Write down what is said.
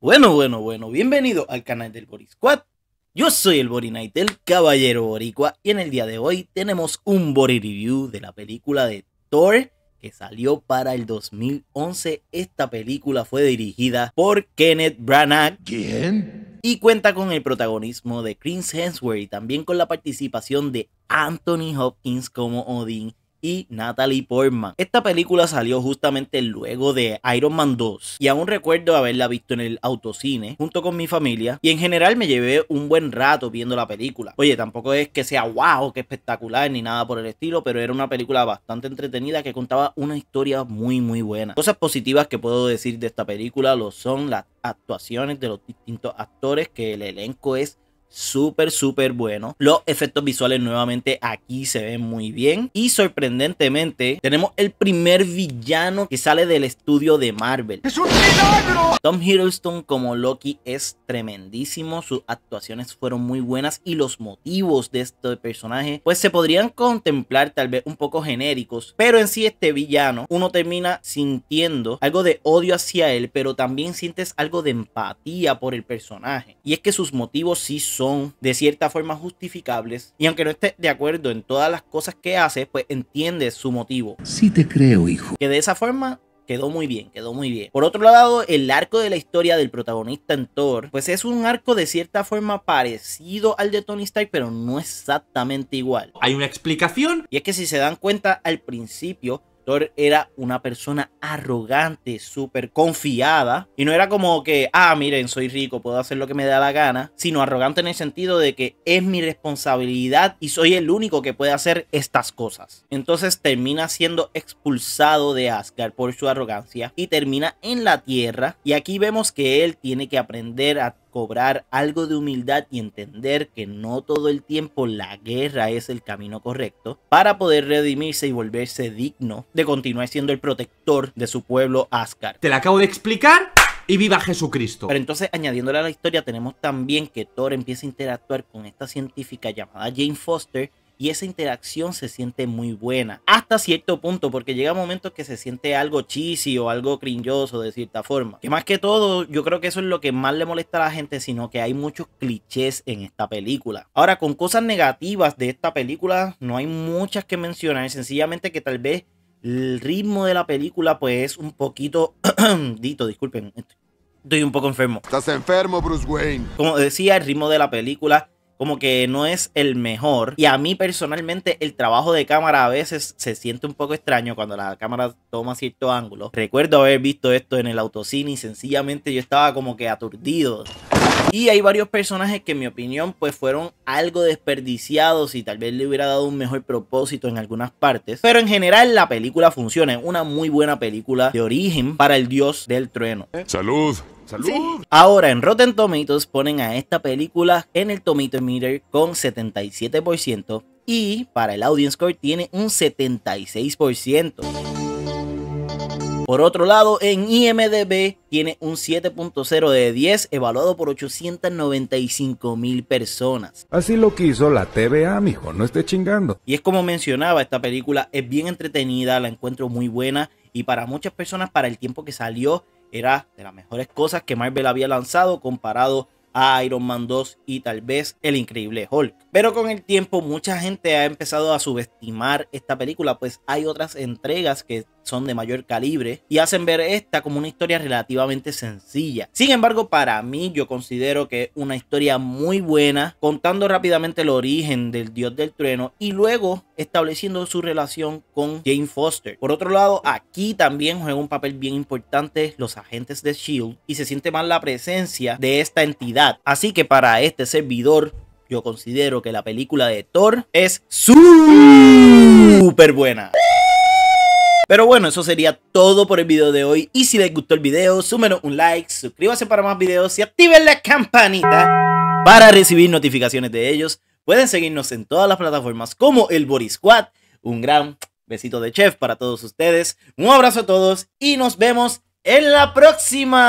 Bueno, bueno, bueno, bienvenido al canal del BoriSquad, Yo soy el BoriNight, el caballero boricua, y en el día de hoy tenemos un Bori Review de la película de Thor que salió para el 2011. Esta película fue dirigida por Kenneth Branagh. Y cuenta con el protagonismo de Chris Hemsworth y también con la participación de Anthony Hopkins como Odin y Natalie Portman. Esta película salió justamente luego de Iron Man 2 y aún recuerdo haberla visto en el autocine junto con mi familia y en general me llevé un buen rato viendo la película. Oye, tampoco es que sea wow, que espectacular ni nada por el estilo, pero era una película bastante entretenida que contaba una historia muy muy buena. Cosas positivas que puedo decir de esta película lo son las actuaciones de los distintos actores que el elenco es súper, súper bueno. Los efectos visuales nuevamente aquí se ven muy bien. Y sorprendentemente, tenemos el primer villano que sale del estudio de Marvel. Tom Hiddleston como Loki es tremendísimo. Sus actuaciones fueron muy buenas y los motivos de este personaje, pues se podrían contemplar tal vez un poco genéricos. Pero en sí, este villano, uno termina sintiendo algo de odio hacia él, pero también sientes algo de empatía por el personaje. Y es que sus motivos sí son son de cierta forma justificables y aunque no esté de acuerdo en todas las cosas que hace, pues entiende su motivo. Sí te creo, hijo. Que de esa forma quedó muy bien, quedó muy bien. Por otro lado, el arco de la historia del protagonista en Thor, pues es un arco de cierta forma parecido al de Tony Stark, pero no exactamente igual. Hay una explicación. Y es que si se dan cuenta, al principio era una persona arrogante, súper confiada. Y no era como que, ah, miren, soy rico, puedo hacer lo que me da la gana. Sino arrogante en el sentido de que es mi responsabilidad y soy el único que puede hacer estas cosas. Entonces termina siendo expulsado de Asgard por su arrogancia y termina en la Tierra. Y aquí vemos que él tiene que aprender a cobrar algo de humildad y entender que no todo el tiempo la guerra es el camino correcto, para poder redimirse y volverse digno de continuar siendo el protector de su pueblo Ascar. Te la acabo de explicar y viva Jesucristo. Pero entonces, añadiéndole a la historia, tenemos también que Thor empieza a interactuar con esta científica llamada Jane Foster, y esa interacción se siente muy buena. Hasta cierto punto, porque llega momentos que se siente algo cheesy o algo cringoso de cierta forma. Que más que todo, yo creo que eso es lo que más le molesta a la gente, sino que hay muchos clichés en esta película. Ahora, con cosas negativas de esta película, no hay muchas que mencionar, sencillamente que tal vez el ritmo de la película pues es un poquito... Dito, disculpen, estoy un poco enfermo. Estás enfermo, Bruce Wayne. Como decía, el ritmo de la película como que no es el mejor. Y a mí personalmente el trabajo de cámara a veces se siente un poco extraño cuando la cámara toma cierto ángulo. Recuerdo haber visto esto en el autocine y sencillamente yo estaba como que aturdido. Y hay varios personajes que en mi opinión pues fueron algo desperdiciados y tal vez le hubiera dado un mejor propósito en algunas partes. Pero en general la película funciona, es una muy buena película de origen para el dios del trueno. Salud. Salud. Ahora en Rotten Tomatoes ponen a esta película en el Tomato Meter con 77% y para el Audience Score tiene un 76%. Por otro lado, en IMDB tiene un 7.0 de 10, evaluado por 895 mil personas. Así lo quiso la TVA, mijo, no esté chingando. Y es como mencionaba, esta película es bien entretenida, la encuentro muy buena y para muchas personas, para el tiempo que salió, era de las mejores cosas que Marvel había lanzado comparado a Iron Man 2 y tal vez el increíble Hulk. Pero con el tiempo mucha gente ha empezado a subestimar esta película, pues hay otras entregas que son de mayor calibre y hacen ver esta como una historia relativamente sencilla. Sin embargo, para mí yo considero que es una historia muy buena, contando rápidamente el origen del dios del trueno y luego estableciendo su relación con Jane Foster. Por otro lado, aquí también juegan un papel bien importante los agentes de Shield y se siente más la presencia de esta entidad. Así que para este servidor, yo considero que la película de Thor es súper buena. Pero bueno, eso sería todo por el video de hoy. Y si les gustó el video, súmenlo un like, suscríbanse para más videos y activen la campanita para recibir notificaciones de ellos. Pueden seguirnos en todas las plataformas como el Boris Squad. Un gran besito de chef para todos ustedes. Un abrazo a todos y nos vemos en la próxima.